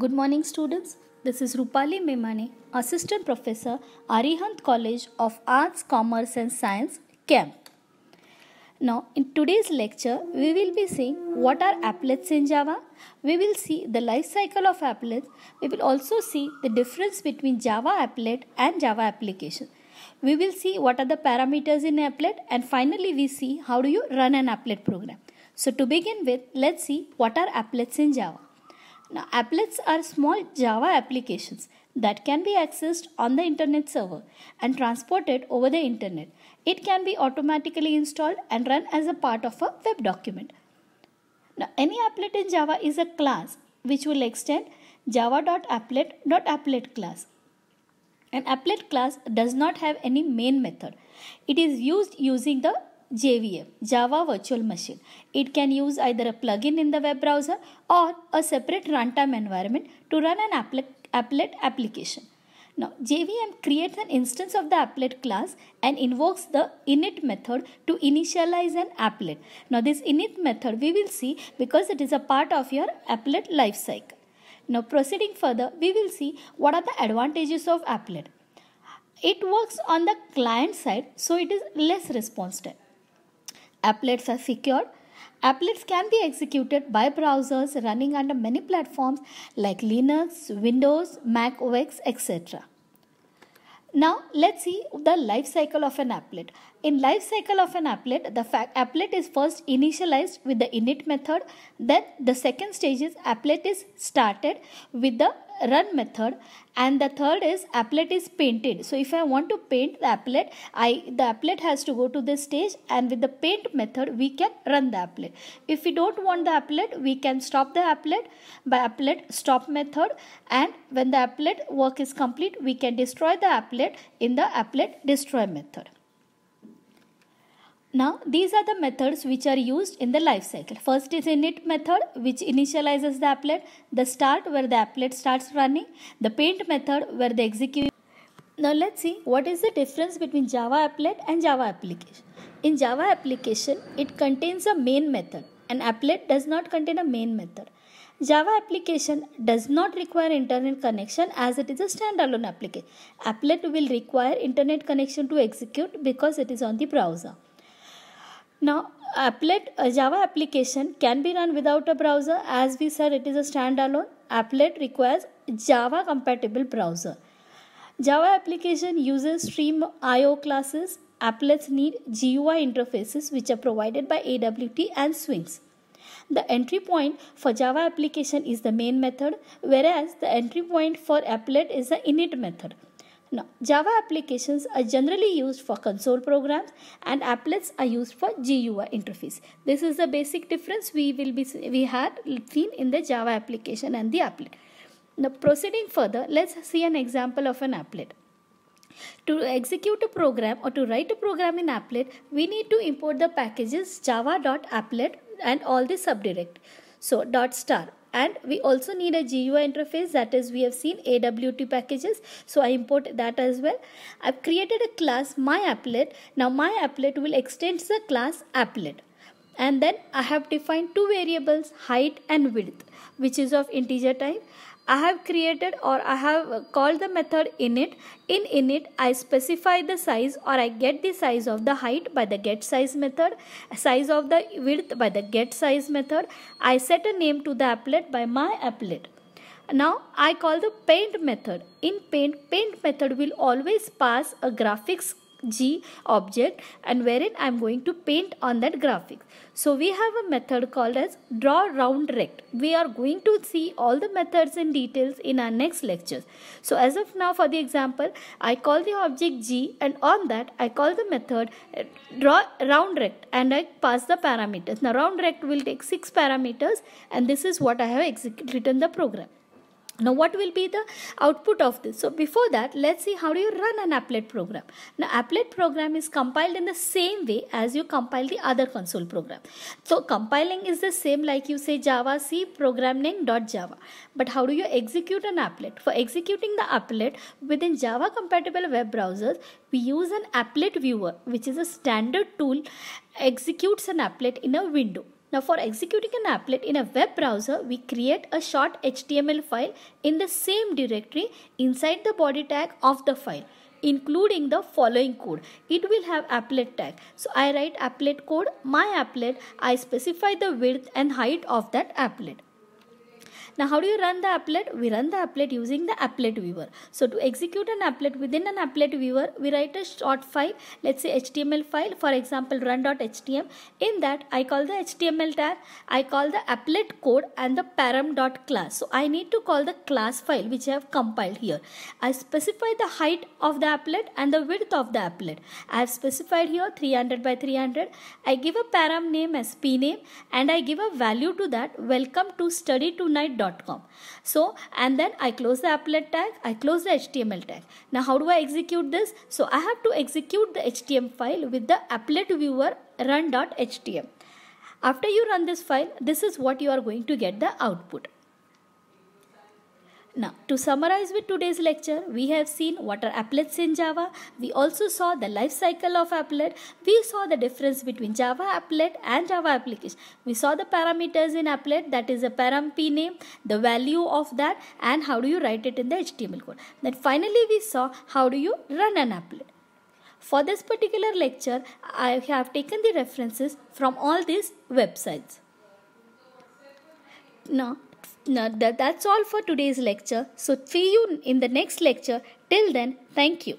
Good morning, students. This is Rupali Memane, Assistant Professor, Arihant College of Arts, Commerce and Science, CAMP. Now, in today's lecture, we will be seeing what are applets in Java. We will see the life cycle of applets. We will also see the difference between Java applet and Java application. We will see what are the parameters in applet and finally we see how do you run an applet program. So to begin with, let's see what are applets in Java. Now, applets are small Java applications that can be accessed on the internet server and transported over the internet. It can be automatically installed and run as a part of a web document. Now, any applet in Java is a class which will extend java.applet.applet class. An applet class does not have any main method. It is used using the JVM, Java Virtual Machine. It can use either a plugin in the web browser or a separate runtime environment to run an applet, application. Now, JVM creates an instance of the applet class and invokes the init method to initialize an applet. Now, this init method we will see because it is a part of your applet lifecycle. Now, proceeding further, we will see what are the advantages of applet. It works on the client side, so it is less response time. Applets are secured. Applets can be executed by browsers running under many platforms like Linux, Windows, Mac OS, etc. Now let's see the life cycle of an applet. In life cycle of an applet, the applet is first initialized with the init method. Then the second stage is applet is started with the run method and the third is applet is painted so if i want to paint the applet i the applet has to go to this stage and with the paint method we can run the applet if we don't want the applet we can stop the applet by applet stop method and when the applet work is complete we can destroy the applet in the applet destroy method now these are the methods which are used in the life cycle. First is init method which initializes the applet, the start where the applet starts running, the paint method where the execute. Now let's see what is the difference between Java applet and Java application. In Java application, it contains a main method. An applet does not contain a main method. Java application does not require internet connection as it is a standalone application. Applet will require internet connection to execute because it is on the browser. Now, applet a uh, Java application can be run without a browser. As we said, it is a standalone. Applet requires Java compatible browser. Java application uses stream IO classes. Applets need GUI interfaces which are provided by AWT and Swings. The entry point for Java application is the main method, whereas the entry point for applet is the init method. Now, Java applications are generally used for console programs and applets are used for GUI interface. This is the basic difference we will be we had seen in the Java application and the applet. Now, proceeding further, let's see an example of an applet. To execute a program or to write a program in applet, we need to import the packages java.applet and all the subdirect. So, dot star and we also need a GUI interface that is we have seen AWT packages so I import that as well I've created a class my applet now my applet will extend the class applet and then I have defined two variables height and width which is of integer type I have created or I have called the method init. In init, I specify the size or I get the size of the height by the get size method, size of the width by the get size method. I set a name to the applet by my applet. Now I call the paint method. In paint, paint method will always pass a graphics G object and wherein I am going to paint on that graphic. So we have a method called as draw round rect. We are going to see all the methods and details in our next lectures. So as of now for the example I call the object G and on that I call the method draw round rect and I pass the parameters. Now round rect will take 6 parameters and this is what I have written the program. Now what will be the output of this? So before that, let's see how do you run an applet program. Now applet program is compiled in the same way as you compile the other console program. So compiling is the same like you say java c program name dot java. But how do you execute an applet? For executing the applet within java compatible web browsers, we use an applet viewer which is a standard tool executes an applet in a window. Now for executing an applet in a web browser, we create a short HTML file in the same directory inside the body tag of the file including the following code. It will have applet tag. So I write applet code, my applet, I specify the width and height of that applet. Now how do you run the applet? We run the applet using the applet viewer. So to execute an applet within an applet viewer, we write a short file, let's say HTML file, for example run.htm. In that I call the HTML tag, I call the applet code and the param.class. So I need to call the class file which I have compiled here. I specify the height of the applet and the width of the applet. I have specified here 300 by 300. I give a param name as p name and I give a value to that welcome to study tonight gmail.com so and then I close the applet tag I close the HTML tag now how do I execute this so I have to execute the HTML file with the applet viewer run.htm after you run this file this is what you are going to get the output now, to summarize with today's lecture, we have seen what are applets in Java. We also saw the life cycle of applet. We saw the difference between Java applet and Java application. We saw the parameters in applet that is a p name, the value of that and how do you write it in the HTML code. Then finally we saw how do you run an applet. For this particular lecture, I have taken the references from all these websites. Now, now that, that's all for today's lecture. So see you in the next lecture. Till then, thank you.